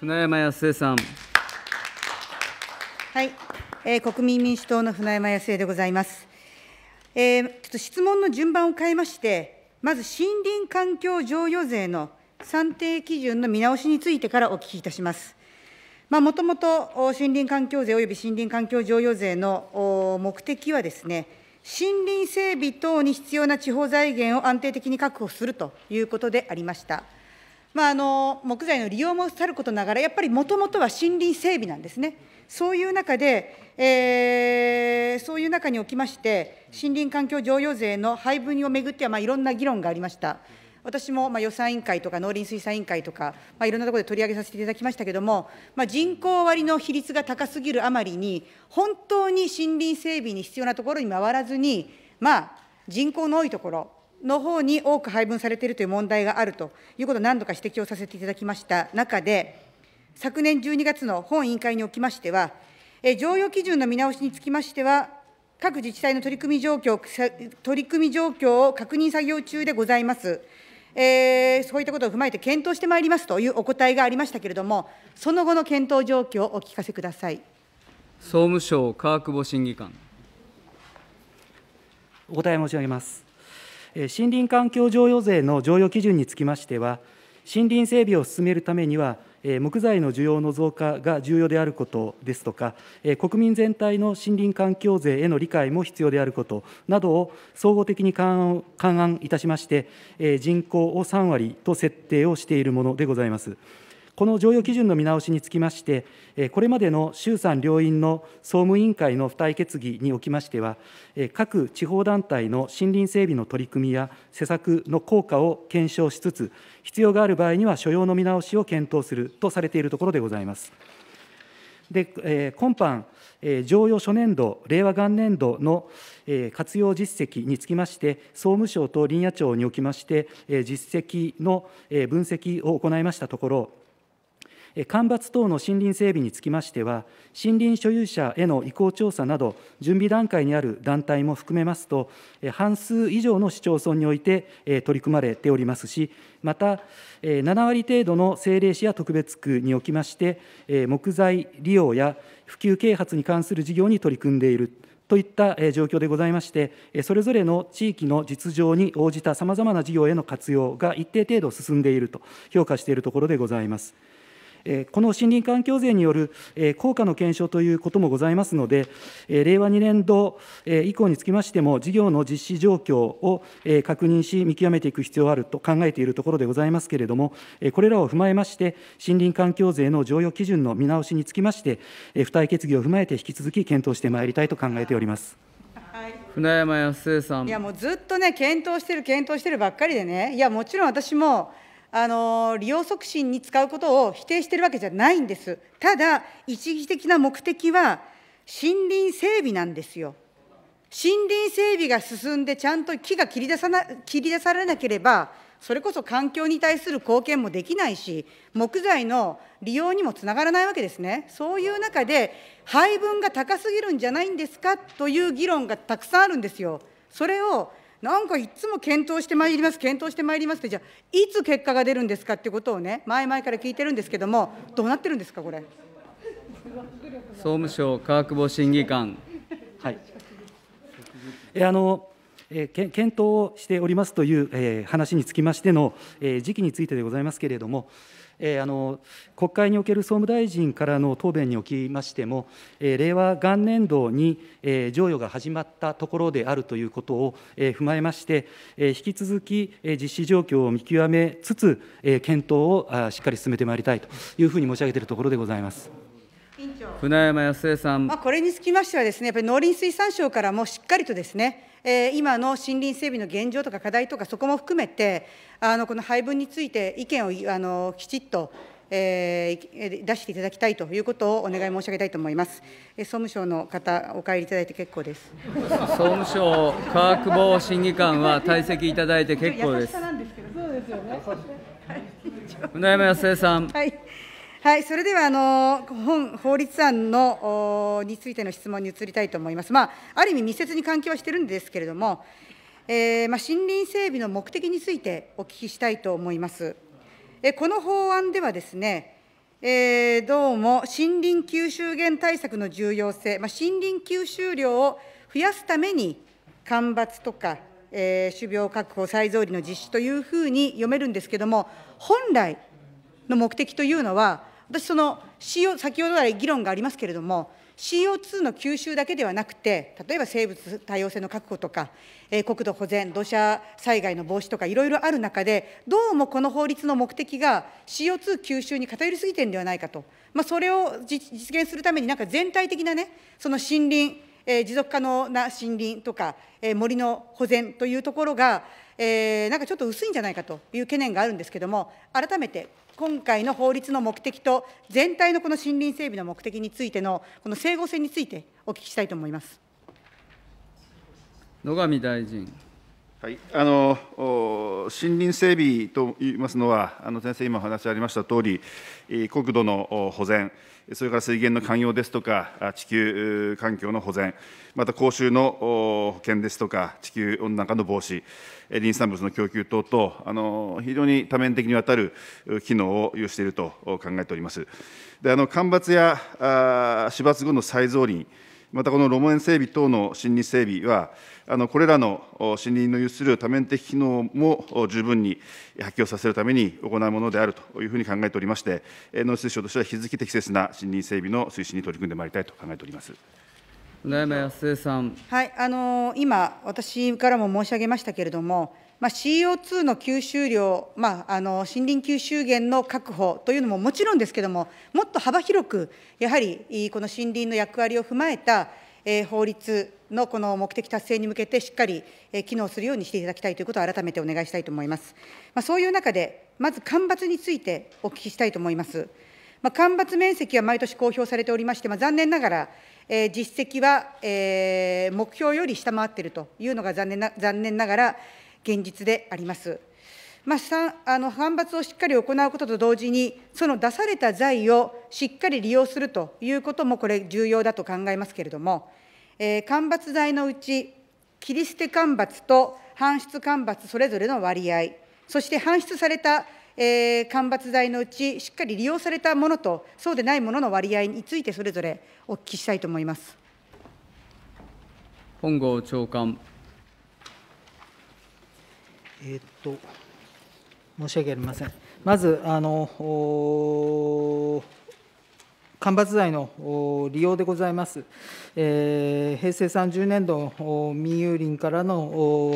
船山康江さん。はい、えー、国民民主党の船山康江でございます。えー、ちょっと質問の順番を変えまして、まず森林環境譲与税の算定基準の見直しについてからお聞きいたします。もともと森林環境税および森林環境譲与税の目的はですね、森林整備等に必要な地方財源を安定的に確保するということでありました。まあ、あの木材の利用もさることながら、やっぱりもともとは森林整備なんですね。そういう中で、えー、そういう中におきまして、森林環境常用税の配分をめぐっては、まあ、いろんな議論がありました。私もまあ予算委員会とか農林水産委員会とか、まあ、いろんなところで取り上げさせていただきましたけれども、まあ、人口割の比率が高すぎるあまりに、本当に森林整備に必要なところに回らずに、まあ、人口の多いところ、の方に多く配分されているという問題があるということを何度か指摘をさせていただきました中で、昨年12月の本委員会におきましては、常用基準の見直しにつきましては、各自治体の取り組み状況取り組み状況を確認作業中でございます。えー、そういったことを踏まえて検討してまいりますというお答えがありましたけれども、その後の検討状況をお聞かせください総務省科学部審議官。お答え申し上げます。森林環境譲与税の譲与基準につきましては、森林整備を進めるためには、木材の需要の増加が重要であることですとか、国民全体の森林環境税への理解も必要であることなどを総合的に勘案いたしまして、人口を3割と設定をしているものでございます。この常用基準の見直しにつきまして、これまでの衆参両院の総務委員会の付帯決議におきましては、各地方団体の森林整備の取り組みや施策の効果を検証しつつ、必要がある場合には所要の見直しを検討するとされているところでございます。で、今般、常用初年度、令和元年度の活用実績につきまして、総務省と林野庁におきまして、実績の分析を行いましたところ、干ばつ等の森林整備につきましては、森林所有者への意向調査など、準備段階にある団体も含めますと、半数以上の市町村において取り組まれておりますし、また、7割程度の政令市や特別区におきまして、木材利用や普及啓発に関する事業に取り組んでいる。といった状況でございまして、それぞれの地域の実情に応じたさまざまな事業への活用が一定程度進んでいると評価しているところでございます。この森林環境税による効果の検証ということもございますので、令和2年度以降につきましても、事業の実施状況を確認し、見極めていく必要があると考えているところでございますけれども、これらを踏まえまして、森林環境税の剰余基準の見直しにつきまして、付帯決議を踏まえて引き続き検討してまいりたいと考えております。船山康江さんいやもうずっとね、検討してる、検討してるばっかりでね、いや、もちろん私もあの利用促進に使うことを否定しているわけじゃないんです。ただ、一義的な目的は森林整備なんですよ。森林整備が進んで、ちゃんと木が切り出さな切り出されなければ、それこそ環境に対する貢献もできないし、木材の利用にもつながらないわけですね。そういう中で、配分が高すぎるんじゃないんですかという議論がたくさんあるんですよ。それをなんかいつも検討してまいります、検討してまいりますって、じゃあ、いつ結果が出るんですかってことをね、前々から聞いてるんですけども、どうなってるんですか、これ。総務省科学部審議官。はい、えあのえ検討をしておりますという、えー、話につきましての、えー、時期についてでございますけれども、えー、あの国会における総務大臣からの答弁におきましても、えー、令和元年度に、えー、与が始まったところであるということを、えー、踏まえまして、えー、引き続き、えー、実施状況を見極めつつ、えー、検討をあしっかり進めてまいりたいというふうに申し上げているところでございます。船山康江さん、まあ、これにつきましてはです、ね、やっぱり農林水産省からもしっかりとですね、えー、今の森林整備の現状とか課題とか、そこも含めて、あのこの配分について意見をあのきちっと、えー、出していただきたいということをお願い申し上げたいと思います。えー、総務省の方、お帰りいただいて結構です。総務省科学防審議官は退席いただいて結構です。ですよね、はい、船山康江さん。はいはい、それではあの本法律案のについての質問に移りたいと思います。まあ、ある意味、密接に関係はしてるんですけれども、えー、まあ、森林整備の目的についてお聞きしたいと思います。えこの法案ではですね、えー、どうも森林吸収源対策の重要性、まあ、森林吸収量を増やすために、干ばつとか、えー、種苗確保、再造林の実施というふうに読めるんですけれども、本来の目的というのは、私、その CO、先ほど来議論がありますけれども、CO2 の吸収だけではなくて、例えば生物多様性の確保とか、えー、国土保全、土砂災害の防止とか、いろいろある中で、どうもこの法律の目的が CO2 吸収に偏りすぎてるんではないかと、まあ、それを実現するために、なんか全体的なね、その森林、えー、持続可能な森林とか、えー、森の保全というところが、えー、なんかちょっと薄いんじゃないかという懸念があるんですけども、改めて今回の法律の目的と、全体のこの森林整備の目的についての、この整合性についてお聞きしたいと思います。野上大臣。はい、あの森林整備といいますのは、あの先生、今お話ありましたとおり、国土の保全、それから水源の寛容ですとか、地球環境の保全、また公衆の保険ですとか、地球温暖化の防止、林産物の供給等々、あの非常に多面的にわたる機能を有していると考えております。であの干ばつやあ死後の再造林またこの路面整備等の森林整備は、これらの森林の有する多面的機能も十分に発揮をさせるために行うものであるというふうに考えておりまして、農水省としては引き続き適切な森林整備の推進に取り組んでまいりたいと考えております。山康さん、はい、あの今、私からも申し上げましたけれども、まあ、CO2 の吸収量、まあ、あの森林吸収源の確保というのももちろんですけれども、もっと幅広く、やはりこの森林の役割を踏まえた、えー、法律のこの目的達成に向けて、しっかり、えー、機能するようにしていただきたいということを改めてお願いしたいと思います。まあ、そういう中で、まず干ばつについてお聞きしたいと思います。まあ、干ばつ面積は毎年公表されておりまして、まあ、残念ながら、えー、実績は、えー、目標より下回っているというのが残念な残念ながら、現実であります。まあ、あの反発をしっかり行うことと同時に、その出された財をしっかり利用するということも、これ、重要だと考えますけれども、えー、間伐材のうち、切り捨て間伐と搬出間伐それぞれの割合、そして搬出された、えー、間伐材のうち、しっかり利用されたものと、そうでないものの割合について、それぞれお聞きしたいと思います。本郷長官えっと申し訳ありません。まずあの間伐材の利用でございます。平成30年度、民有林からの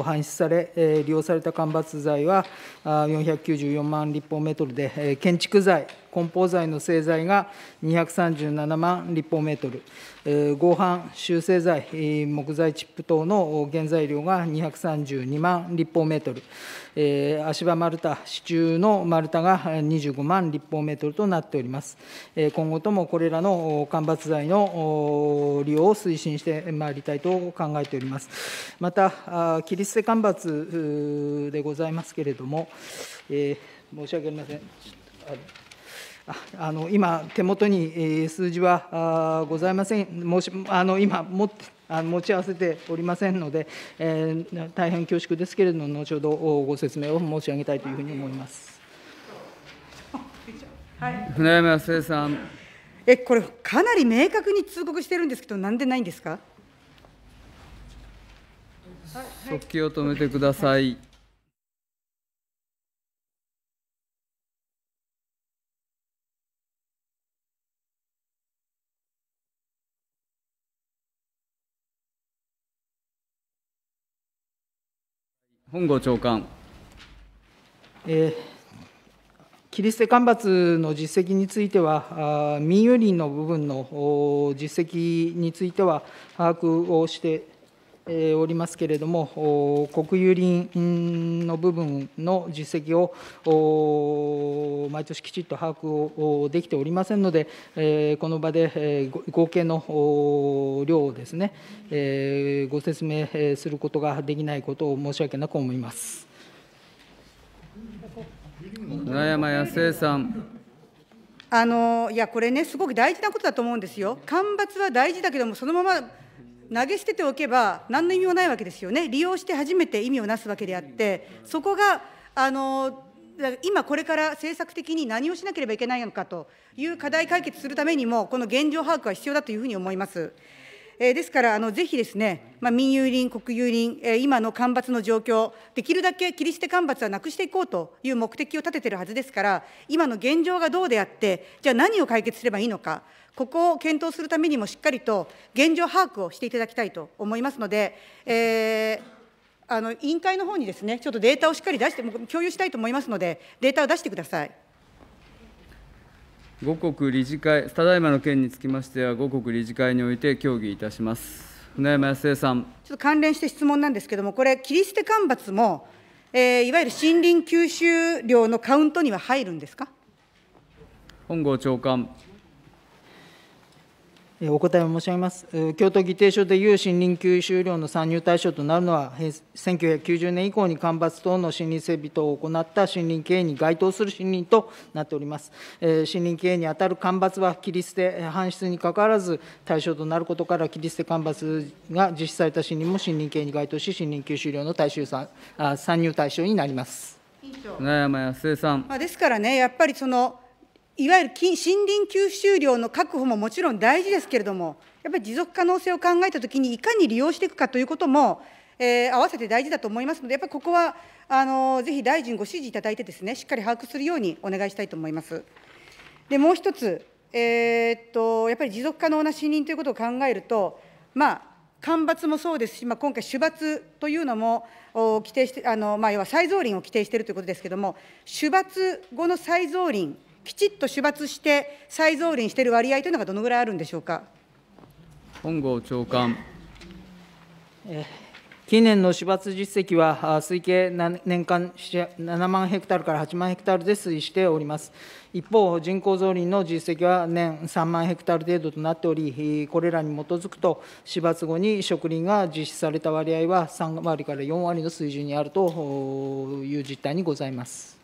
搬出され、利用された間伐材は494万立方メートルで、建築材、梱包材の製材が237万立方メートル、合板、修正材、木材チップ等の原材料が232万立方メートル、足場丸太、支柱の丸太が25万立方メートルとなっております。今後ともこれらの間伐材の利用を推進してまいりたいと考えております。また、切り捨て干ばつでございますけれども、えー、申し訳ありません。あの今、手元に数字はございません、申しあの今持って、持ち合わせておりませんので、えー、大変恐縮ですけれども、後ほどご説明を申し上げたいというふうに思います。はい、船山誠さんえこれ、かなり明確に通告してるんですけど、なんでないんですか。速記を止めてください。本郷長官。えー切り捨て干ばつの実績については、民有林の部分の実績については把握をしておりますけれども、国有林の部分の実績を毎年きちっと把握をできておりませんので、この場で合計の量をですね、ご説明することができないことを申し訳なく思います。村山康江さん。あのいや、これね、すごく大事なことだと思うんですよ。干ばつは大事だけども、そのまま投げ捨てておけば、何の意味もないわけですよね、利用して初めて意味をなすわけであって、そこがあの今これから政策的に何をしなければいけないのかという課題解決するためにも、この現状把握は必要だというふうに思います。ですから、あのぜひですね、まあ、民有林、国有林、今の干ばつの状況、できるだけ切り捨て干ばつはなくしていこうという目的を立ててるはずですから、今の現状がどうであって、じゃあ何を解決すればいいのか、ここを検討するためにもしっかりと現状把握をしていただきたいと思いますので、えーあの委員会の方にですね、ちょっとデータをしっかり出して、共有したいと思いますので、データを出してください。五国理事会、ただいまの件につきましては、五国理事会において協議いたします。船山康江さん。ちょっと関連して質問なんですけれども、これ、切り捨て干ばつも、えー、いわゆる森林吸収量のカウントには入るんですか本郷長官。お答えを申し上げます。京都議定書でいう森林給収量の参入対象となるのは、1990年以降に干ばつ等の森林整備等を行った森林経営に該当する森林となっております。森林経営に当たる干ばつは、切り捨て、搬出にかかわらず対象となることから、切り捨て干ばつが実施された森林も森林経営に該当し、森林給収量の対象参入対象になります。永山康江さん。まあ、ですからね、やっぱりそのいわゆる森林吸収量の確保ももちろん大事ですけれども、やっぱり持続可能性を考えたときに、いかに利用していくかということも、えー、合わせて大事だと思いますので、やっぱりここはあのぜひ大臣ご指示いただいてですね、しっかり把握するようにお願いしたいと思います。で、もう一つ、えー、っと、やっぱり持続可能な森林ということを考えると、まあ、干ばつもそうですし、まあ、今回、種伐というのも規定して、あのまあ、要は再造林を規定しているということですけれども、種伐後の再造林きちっと処罰して再造林している割合というのがどのぐらいあるんでしょうか。本郷長官近年の市罰実績は、推計年間7万ヘクタールから8万ヘクタールで推移しております。一方、人口増林の実績は年3万ヘクタール程度となっており、これらに基づくと、市罰後に植林が実施された割合は3割から4割の水準にあるという実態にございます。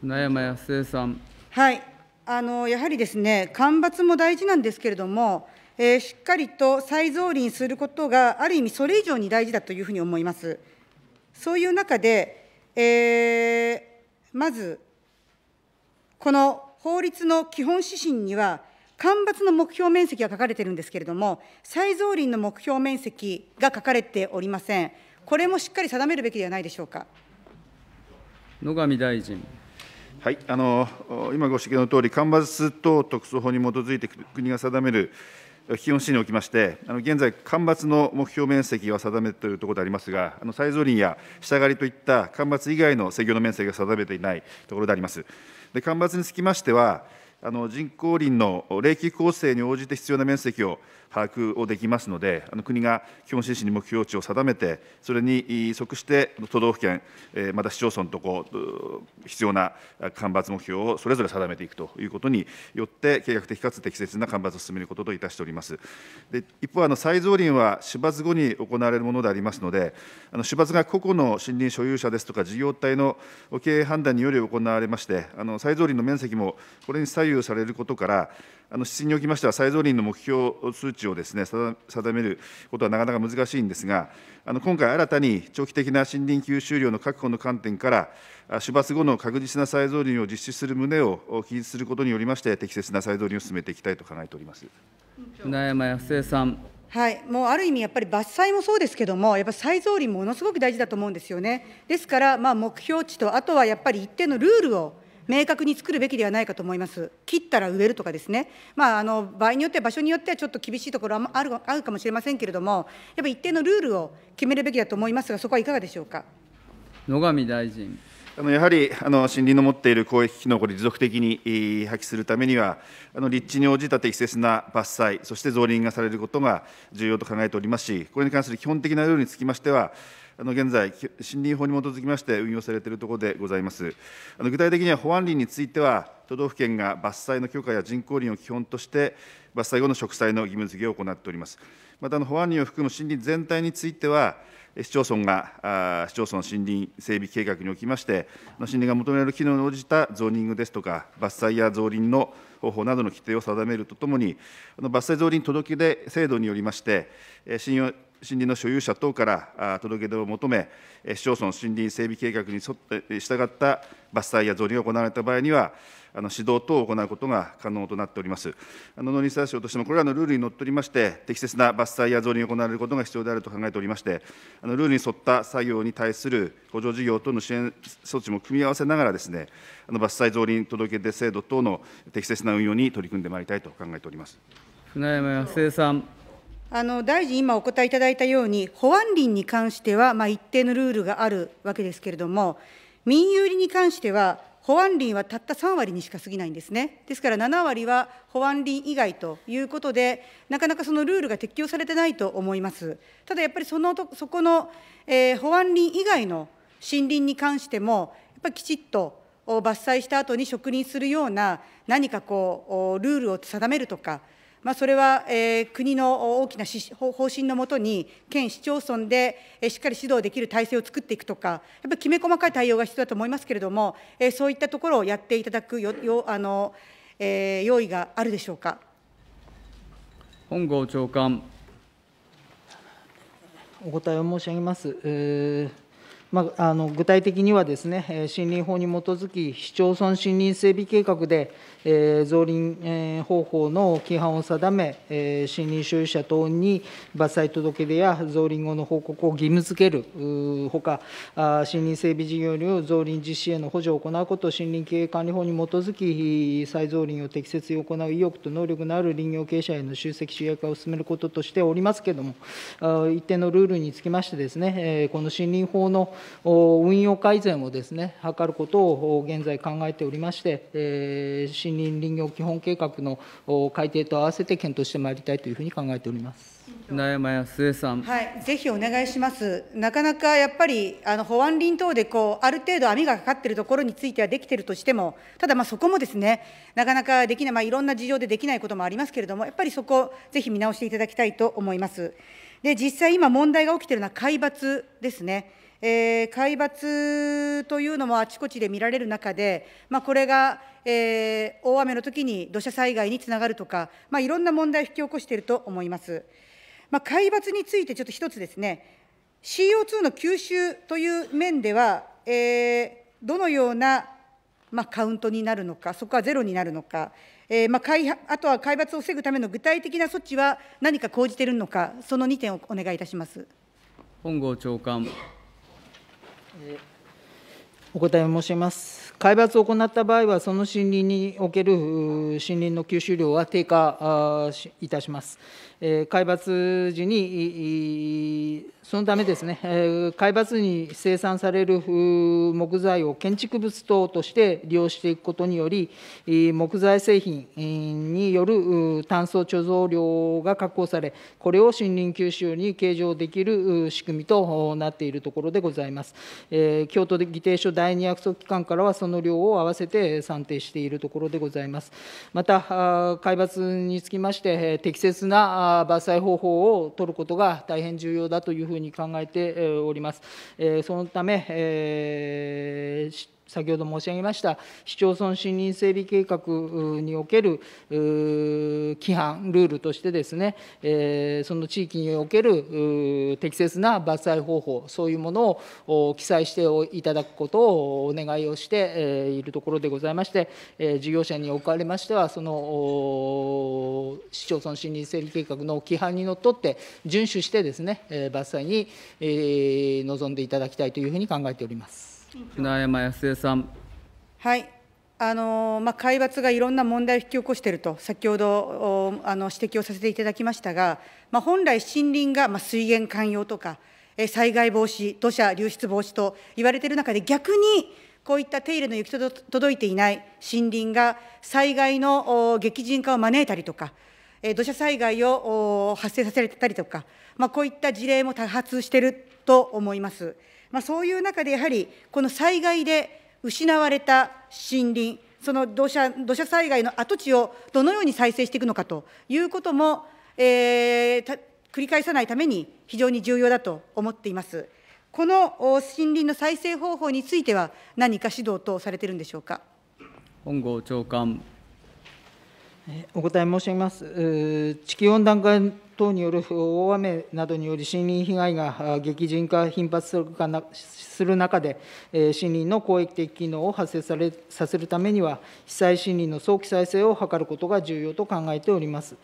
船山康江さんはい、あのやはりですね、干ばつも大事なんですけれども、えー、しっかりと再造林することが、ある意味それ以上に大事だというふうに思います。そういう中で、えー、まず、この法律の基本指針には、干ばつの目標面積が書かれているんですけれども、再造林の目標面積が書かれておりません。これもしっかり定めるべきではないでしょうか。野上大臣。はい、あの今ご指摘のとおり、干ばつ等特措法に基づいて国が定める基本指針におきまして、あの現在、干ばつの目標面積は定めているところでありますが、あの再造林や下刈りといった干ばつ以外の制御の面積が定めていないところであります。で干ばつにつきましてはあの人工林の冷気構成に応じて必要な面積を把握をできますので、あの国が基本指針に目標値を定めて、それに即して都道府県、また市町村とこう必要な干ばつ目標をそれぞれ定めていくということによって、計画的かつ適切な干ばつを進めることといたしております。で一方あの、再造林は始末後に行われるものでありますので、あのが個々の森林所有者ですとか、事業体の経営判断により行われまして、あの再造林の面積もこれに左右されることから、あの質におきましては、再造林の目標数値値をです、ね、定めることはなかなか難しいんですが、あの今回、新たに長期的な森林吸収量の確保の観点から、出伐後の確実な再造林を実施する旨を記述することによりまして、適切な再造林を進めていきたいと考えております船山康江さん。はい、もうある意味、やっぱり伐採もそうですけども、やっぱり再造林、ものすごく大事だと思うんですよね。ですから、ま目標値と、あとはやっぱり一定のルールを明確に作るべきではないかと思います。切ったら植えるとかですね、まあ、あの場合によっては、場所によってはちょっと厳しいところはあるあるかもしれませんけれども、やっぱり一定のルールを決めるべきだと思いますが、そこはいかがでしょうか。野上大臣あのやはりあの森林の持っている公益機能を持続的に破棄するためには、あの立地に応じた適切な伐採、そして増林がされることが重要と考えておりますし、これに関する基本的なルールにつきましては、あの現在、森林法に基づきまして運用されているところでございます。あの具体的には保安林については、都道府県が伐採の許可や人工林を基本として、伐採後の植栽の義務付けを行っております。また、あの保安林を含む森林全体については、市町村が市町村森林整備計画におきまして、森林が求められる機能に応じたゾーニングですとか、伐採や増林の方法などの規定を定めるとともに、伐採増林届出制度によりまして、信用森林の所有者等から届け出を求め、市町村森林整備計画に沿って従った伐採や増林が行われた場合には、あの指導等を行うことが可能となっております。あの農林水産省としても、これらのルールにのっとりまして、適切な伐採や増林が行われることが必要であると考えておりまして、あのルールに沿った作業に対する補助事業等の支援措置も組み合わせながらです、ね、あの伐採造林届出制度等の適切な運用に取り組んでまいりたいと考えております。船山康江さんあの大臣、今お答えいただいたように、保安林に関しては、まあ、一定のルールがあるわけですけれども、民有林に関しては、保安林はたった3割にしか過ぎないんですね。ですから7割は保安林以外ということで、なかなかそのルールが適用されてないと思います。ただやっぱりそのそこの、えー、保安林以外の森林に関しても、やっぱりきちっと伐採した後に植林するような、何かこう、ルールを定めるとか、まあ、それは、えー、国の大きな方針のもとに、県、市町村で、えー、しっかり指導できる体制を作っていくとか、やっぱりきめ細かい対応が必要だと思いますけれども、えー、そういったところをやっていただくよよあの、えー、用意があるでしょうか。本郷長官お答えを申し上げます。えーまあ、あの具体的にはですね森林法に基づき市町村森林整備計画で、えー、造林、えー、方法の規範を定め、えー、森林所有者等に伐採届出や造林後の報告を義務付けるほか森林整備事業による造林実施への補助を行うこと森林経営管理法に基づき再造林を適切に行う意欲と能力のある林業経営者への集積集約化を進めることとしておりますけれども一定のルールにつきましてですねこの森林法の運用改善をですね、図ることを現在考えておりまして、森林林業基本計画の改定と合わせて検討してまいりたいというふうに考えております。ま山康江さん、はい、ぜひお願いします、なかなかやっぱり、あの保安林等でこうある程度網がかかっているところについてはできているとしても、ただ、そこもですね、なかなかできない、まあ、いろんな事情でできないこともありますけれども、やっぱりそこ、ぜひ見直していただきたいと思います。で実際、今、問題が起きているのは海抜ですね。えー、海抜というのもあちこちで見られる中で、まあ、これが、えー、大雨の時に土砂災害につながるとか、まあ、いろんな問題を引き起こしていると思います。まあ、海抜についてちょっと一つですね、CO2 の吸収という面では、えー、どのような、まあ、カウントになるのか、そこはゼロになるのか、えーまあ、あとは海抜を防ぐための具体的な措置は何か講じているのか、その2点をお願いいたします。本郷長官お答え申します。海抜を行った場合は、その森林における森林の吸収量は低下いたします。え海抜時に、そのためですね、海抜に生産される木材を建築物等として利用していくことにより、木材製品による炭素貯蔵量が確保され、これを森林吸収に計上できる仕組みとなっているところでございます。え京都議定書第2約束機関からは、その量を合わせて算定しているところでございます。また、海抜につきまして、適切な伐採方法を取ることが大変重要だというふうに考えております。そのため、えー先ほど申し上げました市町村森林整備計画における規範ルールとしてですね、えその地域における適切な伐採方法そういうものを記載していただくことをお願いをしているところでございまして、え事業者におかれましてはその市町村森林整備計画の規範にのっとって遵守してですね伐採に臨んでいただきたいというふうに考えております。船山康江さん。はいあのまあ、海抜がいろんな問題を引き起こしていると、先ほどあの指摘をさせていただきましたが、まあ、本来、森林が、まあ、水源寛容とか、災害防止、土砂流出防止と言われている中で、逆にこういった手入れの行き届いていない森林が災害の激甚化を招いたりとか、土砂災害を発生させたりとか、まあ、こういった事例も多発していると思います。まあ、そういう中でやはり、この災害で失われた森林、その土砂土砂災害の跡地をどのように再生していくのかということも、えー、繰り返さないために非常に重要だと思っています。この森林の再生方法については、何か指導等されているんでしょうか。本郷長官お答え申し上げます。地球温暖化等による大雨などにより森林被害が激甚化、頻発する中で、森林の公益的機能を発生されさせるためには、被災森林の早期再生を図ることが重要と考えております。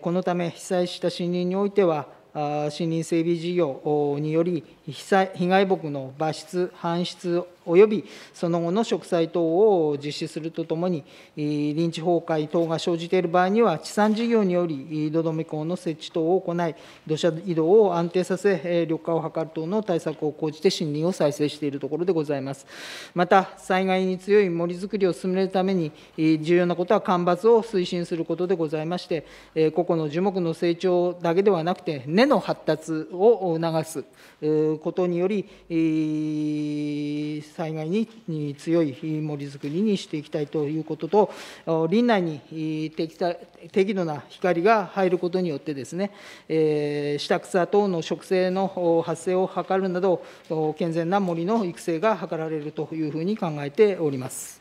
このため、被災した森林においては、森林整備事業により、被災被害木の伐出、搬出及びその後の植栽等を実施するとともに、臨地崩壊等が生じている場合には、地産事業により、土留港の設置等を行い、土砂移動を安定させ、緑化を図る等の対策を講じて、森林を再生しているところでございます。また、災害に強い森づくりを進めるために、重要なことは干ばつを推進することでございまして、個々の樹木の成長だけではなくて、根の発達を促すことにより、災害に強い森づくりにしていきたいということと、林内に適度な光が入ることによってですね、下草等の植生の発生を図るなど、健全な森の育成が図られるというふうに考えております。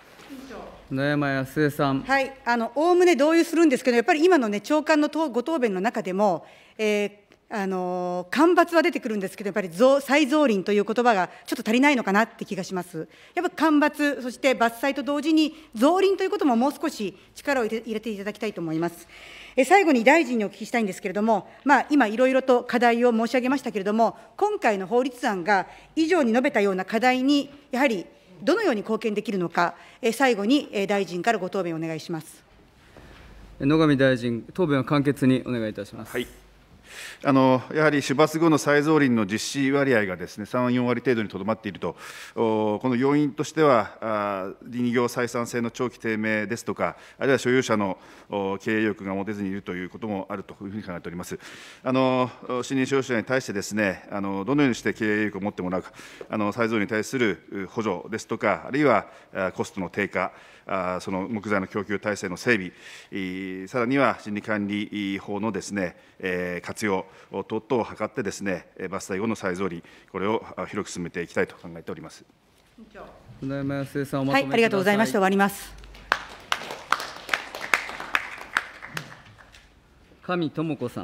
野山康江さん。はい、あの概ね同意するんですけど、やっぱり今のね長官のご答弁の中でも、えーあの干ばつは出てくるんですけどやっぱり再造林という言葉がちょっと足りないのかなって気がしますやっぱ干ばつそして伐採と同時に造林ということももう少し力を入れていただきたいと思いますえ最後に大臣にお聞きしたいんですけれども、まあ、今いろいろと課題を申し上げましたけれども今回の法律案が以上に述べたような課題にやはりどのように貢献できるのかえ最後に大臣からご答弁をお願いします野上大臣答弁は簡潔にお願いいたします、はいあのやはり種伐後の再造林の実施割合がです、ね、3、4割程度にとどまっていると、この要因としては、林業採算性の長期低迷ですとか、あるいは所有者の経営意欲が持てずにいるということもあるというふうに考えております。あの新任所有者に対してですねあの、どのようにして経営意欲を持ってもらうか、あの再造に対する補助ですとか、あるいはコストの低下、あその木材の供給体制の整備、さらには人林管理法のですね、え活用等々を図ってですね、伐採後の再造林、これを広く進めていきたいと考えております。船山康江さんおはい、ありがとうございました。終わります。神智子さん。